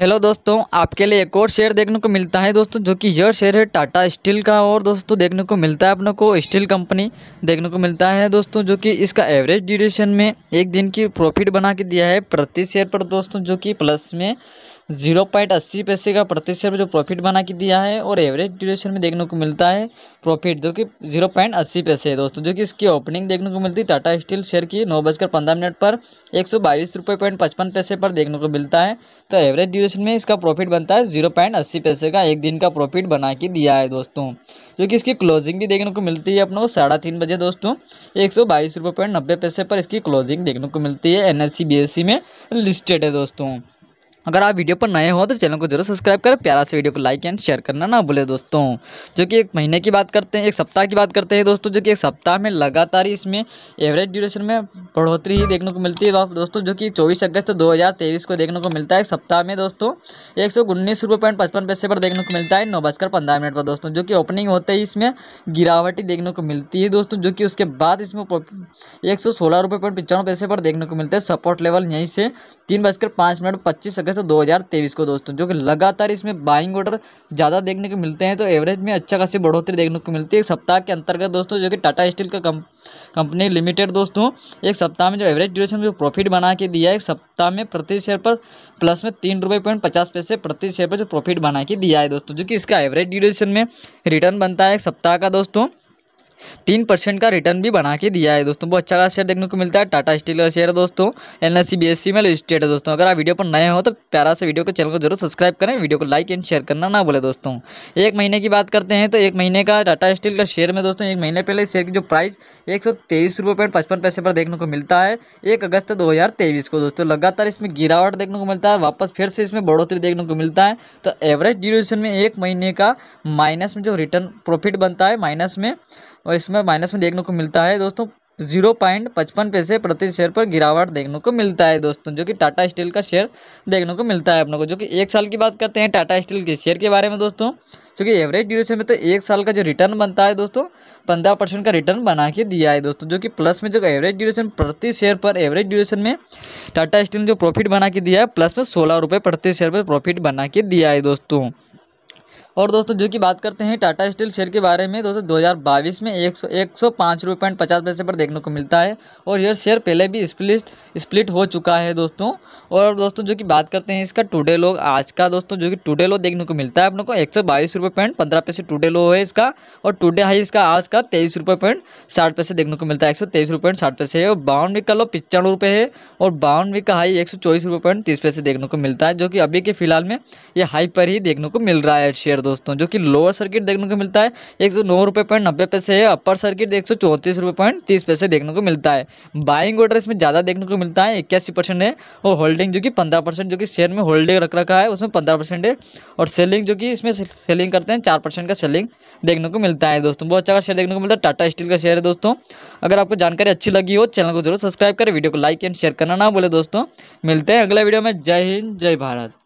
hello दोस्तों आपके लिए एक और शेयर देखने को मिलता है दोस्तों जो कि यह शेयर है टाटा स्टील का और दोस्तों देखने को मिलता है अपने को स्टील कंपनी देखने को मिलता है दोस्तों जो कि इसका एवरेज ड्यूरेशन में एक दिन की प्रॉफिट बना के दिया है प्रति शेयर पर दोस्तों जो कि प्लस में जीरो पॉइंट अस्सी पैसे का प्रति शेयर जो प्रॉफिट बना के दिया है और एवरेज ड्यूरेशन में देखने को मिलता है प्रॉफिट जो कि जीरो पॉइंट अस्सी पैसे है दोस्तों जो कि इसकी ओपनिंग देखने को मिलती है टाटा स्टील शेयर की नौ बजकर पंद्रह मिनट पर एक सौ बाईस रुपये पॉइंट पचपन पैसे पर देखने को मिलता है तो एवरेज ड्यूरेशन में इसका प्रॉफिट बनता है जीरो पॉइंट अस्सी पैसे का एक दिन का प्रॉफिट बना के दिया है दोस्तों जो कि इसकी क्लोजिंग भी देखने को मिलती है अपनों को तीन बजे दोस्तों एक सौ बाईस रुपये पॉइंट नब्बे पैसे पर इसकी क्लोजिंग देखने को मिलती है N S C B S C में लिस्टेड है दोस्तों अगर आप वीडियो पर नए हो तो चैनल को जरूर सब्सक्राइब करें प्यारा से वीडियो को लाइक एंड शेयर करना ना भूले दोस्तों जो कि एक महीने की बात करते हैं एक सप्ताह की बात करते हैं दोस्तों जो कि एक सप्ताह में लगातार ही इसमें एवरेज ड्यूरेशन में बढ़ोतरी ही देखने को मिलती है दोस्तों जो कि चौबीस अगस्त दो को देखने को मिलता है एक सप्ताह में दोस्तों एक सौ पैसे पर देखने को मिलता है नौ बजकर पंद्रह मिनट पर दोस्तों जो कि ओपनिंग होते ही इसमें गिरावटी देखने को मिलती है दोस्तों जो कि उसके बाद इसमें एक सौ पैसे पर देखने को मिलता है सपोर्ट लेवल यहीं से तीन बजकर पाँच मिनट पच्चीस अगस्त सत्रह से 2023 को दोस्तों जो कि लगातार इसमें बाइंग ऑर्डर ज़्यादा देखने को मिलते हैं तो एवरेज में अच्छा खासी बढ़ोतरी देखने को मिलती है एक सप्ताह के अंतर्गत दोस्तों जो कि टाटा स्टील का कंपनी लिमिटेड दोस्तों एक सप्ताह में जो एवरेज ड्यूरेशन जो प्रॉफिट बना के दिया है एक सप्ताह में प्रति शेयर पर प्लस में तीन रुपये पॉइंट पचास पैसे प्रति शेयर पर जो प्रॉफिट बना के दिया है दोस्तों जो कि इसका एवरेज ड्यूरेशन में रिटर्न बनता है एक सप्ताह का दोस्तों तीन परसेंट का रिटर्न भी बना के दिया है दोस्तों बहुत अच्छा खास शेयर देखने को मिलता है टाटा स्टील का शेयर है दोस्तों एन एस सी में लिस्टेड है दोस्तों अगर आप वीडियो पर नए हो तो प्यारा से वीडियो को चैनल को जरूर सब्सक्राइब करें वीडियो को लाइक एंड शेयर करना ना बोले दोस्तों एक महीने की बात करते हैं तो एक महीने का टाटा स्टील का शेयर में दोस्तों एक महीने पहले शेयर की जो प्राइस एक सौ तेईस रुपये पॉइंट पचपन पैसे पर देखने को मिलता है एक अगस्त दो हज़ार तेईस को दोस्तों लगातार इसमें गिरावट देखने को मिलता है वापस फिर से इसमें बढ़ोतरी देखने को मिलता है तो एवरेज ड्यूरेशन में एक महीने का माइनस में जो रिटर्न प्रॉफिट बनता है माइनस में और इसमें माइनस में देखने को मिलता है दोस्तों जीरो पॉइंट पचपन पैसे प्रति शेयर पर गिरावट देखने को मिलता है दोस्तों जो कि टाटा स्टील का शेयर देखने को मिलता है अपनों को जो कि एक साल की बात करते हैं टाटा स्टील के शेयर के बारे में दोस्तों क्योंकि एवरेज ड्यूरेशन में तो एक साल का जो रिटर्न बनता है दोस्तों पंद्रह परसेंट का रिटर्न बना के दिया है दोस्तों जो कि प्लस में जो एवरेज ड्यूरेशन प्रति शेयर पर एवरेज ड्यूरेशन में टाटा स्टील ने जो प्रॉफिट बना के दिया है प्लस में सोलह रुपये प्रति शेयर पर प्रॉफिट बना के दिया है दोस्तों और दोस्तों जो कि बात करते हैं टाटा स्टील शेयर के बारे में दोस्तों 2022 में एक सौ एक सौ पाँच रुपये पॉइंट पचास पैसे पर देखने को मिलता है और यह शेयर पहले भी स्प्लिट स्प्लिट हो चुका है दोस्तों और दोस्तों जो कि बात करते हैं इसका टुडे लो आज का दोस्तों जो कि टुडे लो देखने को मिलता है अपने को एक सौ बाईस रुपये पॉइंट पंद्रह पैसे टूडे लो है इसका और टूडे हाई इसका आज का तेईस रुपये पॉइंट साठ पैसे देखने को मिलता है एक सौ तेईस रुपये पॉइंट साठ पैसे है और बावन का लो पिचानवे रुपये है और बावन का हाई एक सौ चौबीस रुपये पॉइंट तीस पैसे देखने को मिलता है जो कि अभी के फिलहाल में ये हाई पर ही देखने को मिल रहा है शेयर दोस्तों जो कि लोअर सर्किट देखने को मिलता है एक सौ नौ रुपये पॉइंट नब्बे पैसे है अपर सर्किट एक सौ चौंतीस रुपये पॉइंट तीस पैसे देखने को मिलता है बाइंग ऑर्डर इसमें ज़्यादा देखने को मिलता है इक्यासी परसेंट है और होल्डिंग जो कि पंद्रह परसेंट जो कि शेयर में होल्डिंग रख रखा है उसमें पंद्रह परसेंट है और सेलिंग जो कि इसमें सेलिंग करते हैं चार परसेंट का सेलिंग देखने को मिलता है दोस्तों बहुत अच्छा शेयर देखने को मिलता है टाटा स्टील का शेयर है दोस्तों अगर आपको जानकारी अच्छी लगी हो चैनल को जरूर सब्सक्राइब करें वीडियो को लाइक एंड शेयर करना ना बोले दोस्तों मिलते हैं अगले वीडियो में जय हिंद जय भारत